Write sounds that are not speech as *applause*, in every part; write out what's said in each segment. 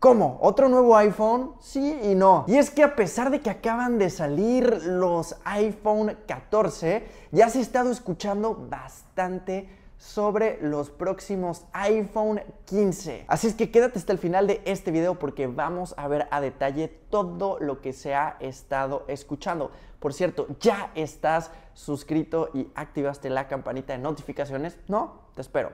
¿Cómo? ¿Otro nuevo iPhone? Sí y no. Y es que a pesar de que acaban de salir los iPhone 14, ya se ha estado escuchando bastante sobre los próximos iPhone 15. Así es que quédate hasta el final de este video porque vamos a ver a detalle todo lo que se ha estado escuchando. Por cierto, ¿ya estás suscrito y activaste la campanita de notificaciones? ¿No? Te espero.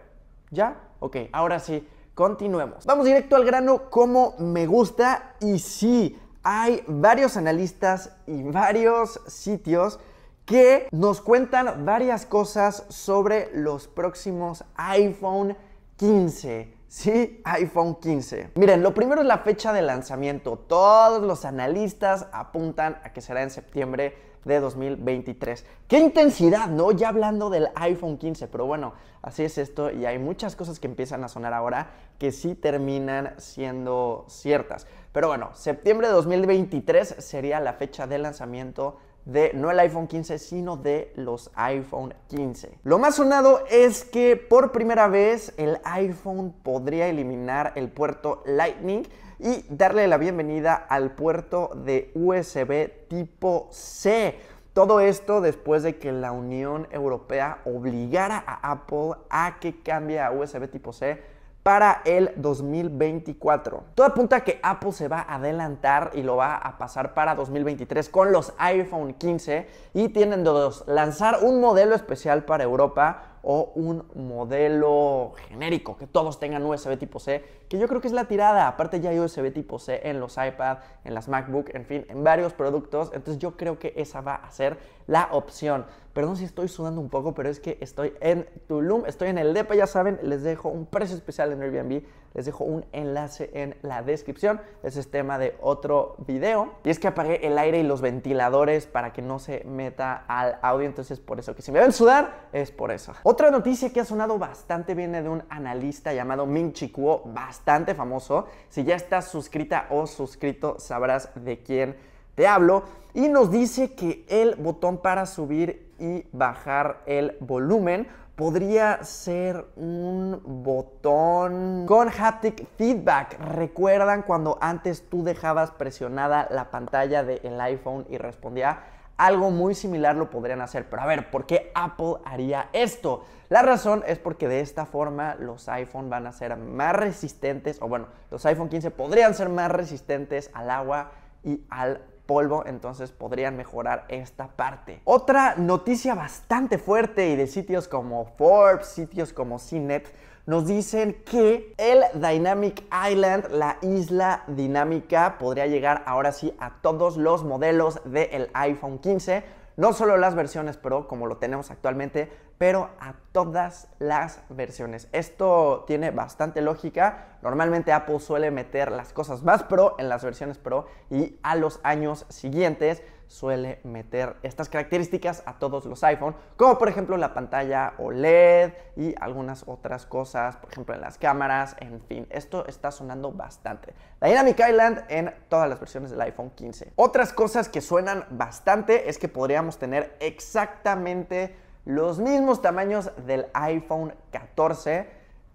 ¿Ya? Ok, ahora sí Continuemos. Vamos directo al grano como me gusta y sí, hay varios analistas y varios sitios que nos cuentan varias cosas sobre los próximos iPhone 15. Sí, iPhone 15. Miren, lo primero es la fecha de lanzamiento. Todos los analistas apuntan a que será en septiembre de 2023. ¡Qué intensidad, no! Ya hablando del iPhone 15, pero bueno, así es esto y hay muchas cosas que empiezan a sonar ahora que sí terminan siendo ciertas. Pero bueno, septiembre de 2023 sería la fecha de lanzamiento de no el iPhone 15, sino de los iPhone 15. Lo más sonado es que por primera vez el iPhone podría eliminar el puerto Lightning y darle la bienvenida al puerto de USB tipo C. Todo esto después de que la Unión Europea obligara a Apple a que cambie a USB tipo C para el 2024. Todo apunta a que Apple se va a adelantar y lo va a pasar para 2023 con los iPhone 15 y tienen dos, lanzar un modelo especial para Europa, o un modelo genérico, que todos tengan USB tipo C, que yo creo que es la tirada. Aparte ya hay USB tipo C en los iPad, en las MacBook, en fin, en varios productos. Entonces yo creo que esa va a ser la opción. Perdón si estoy sudando un poco, pero es que estoy en Tulum, estoy en el DEPA, ya saben, les dejo un precio especial en Airbnb, les dejo un enlace en la descripción. Ese es tema de otro video. Y es que apagué el aire y los ventiladores para que no se meta al audio, entonces es por eso que si me ven sudar es por eso. Otra noticia que ha sonado bastante viene de un analista llamado Ming Chi Kuo, bastante famoso. Si ya estás suscrita o suscrito, sabrás de quién te hablo. Y nos dice que el botón para subir y bajar el volumen podría ser un botón con haptic feedback. ¿Recuerdan cuando antes tú dejabas presionada la pantalla del iPhone y respondía? algo muy similar lo podrían hacer. Pero a ver, ¿por qué Apple haría esto? La razón es porque de esta forma los iPhone van a ser más resistentes, o bueno, los iPhone 15 podrían ser más resistentes al agua y al polvo, entonces podrían mejorar esta parte. Otra noticia bastante fuerte y de sitios como Forbes, sitios como CNET, nos dicen que el Dynamic Island, la isla dinámica, podría llegar ahora sí a todos los modelos del iPhone 15. No solo las versiones pero como lo tenemos actualmente, pero a todas las versiones. Esto tiene bastante lógica. Normalmente Apple suele meter las cosas más pro en las versiones pro y a los años siguientes suele meter estas características a todos los iPhone, como por ejemplo la pantalla OLED y algunas otras cosas, por ejemplo en las cámaras, en fin, esto está sonando bastante. Dynamic Island en todas las versiones del iPhone 15. Otras cosas que suenan bastante es que podríamos tener exactamente los mismos tamaños del iPhone 14.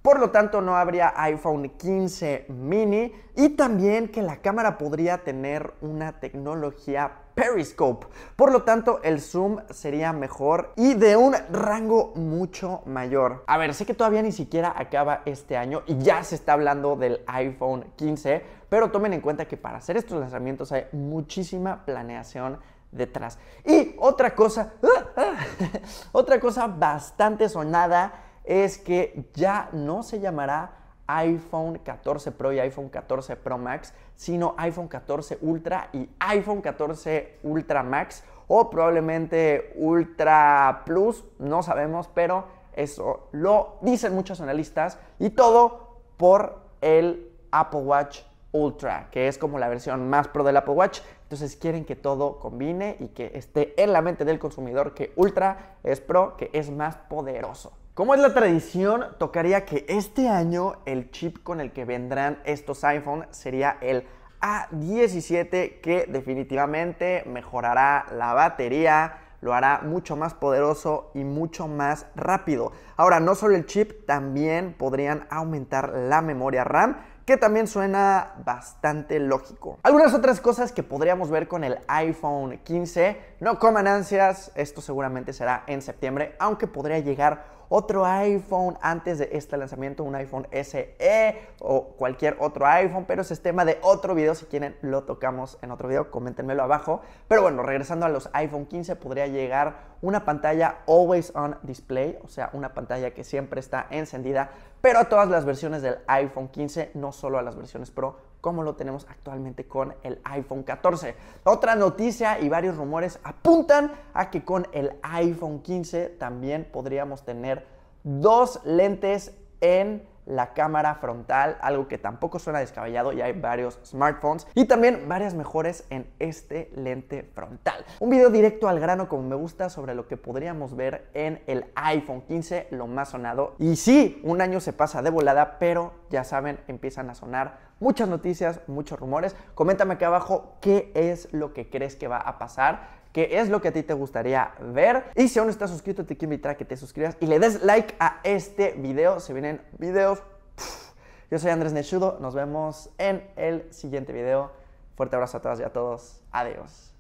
Por lo tanto, no habría iPhone 15 mini y también que la cámara podría tener una tecnología periscope. Por lo tanto, el zoom sería mejor y de un rango mucho mayor. A ver, sé que todavía ni siquiera acaba este año y ya se está hablando del iPhone 15, pero tomen en cuenta que para hacer estos lanzamientos hay muchísima planeación detrás. Y otra cosa, *laughs* otra cosa bastante sonada es que ya no se llamará iPhone 14 Pro y iPhone 14 Pro Max, sino iPhone 14 Ultra y iPhone 14 Ultra Max o probablemente Ultra Plus, no sabemos, pero eso lo dicen muchos analistas y todo por el Apple Watch Ultra, que es como la versión más pro del Apple Watch. Entonces quieren que todo combine y que esté en la mente del consumidor que Ultra es pro, que es más poderoso. Como es la tradición, tocaría que este año el chip con el que vendrán estos iPhone sería el A17 que definitivamente mejorará la batería, lo hará mucho más poderoso y mucho más rápido. Ahora, no solo el chip, también podrían aumentar la memoria RAM que también suena bastante lógico. Algunas otras cosas que podríamos ver con el iPhone 15, no coman ansias, esto seguramente será en septiembre, aunque podría llegar otro iPhone antes de este lanzamiento, un iPhone SE o cualquier otro iPhone, pero ese es tema de otro video, si quieren lo tocamos en otro video, coméntenmelo abajo. Pero bueno, regresando a los iPhone 15, podría llegar una pantalla always on display, o sea, una pantalla que siempre está encendida pero a todas las versiones del iPhone 15, no solo a las versiones Pro, como lo tenemos actualmente con el iPhone 14. Otra noticia y varios rumores apuntan a que con el iPhone 15 también podríamos tener dos lentes en la cámara frontal, algo que tampoco suena descabellado y hay varios smartphones y también varias mejores en este lente frontal. Un video directo al grano como me gusta sobre lo que podríamos ver en el iPhone 15, lo más sonado. Y sí, un año se pasa de volada, pero ya saben, empiezan a sonar muchas noticias, muchos rumores. Coméntame aquí abajo qué es lo que crees que va a pasar qué es lo que a ti te gustaría ver. Y si aún no estás suscrito, te quiero invitar a que te suscribas y le des like a este video. Se vienen videos. Yo soy Andrés Nechudo. Nos vemos en el siguiente video. Fuerte abrazo a todas y a todos. Adiós.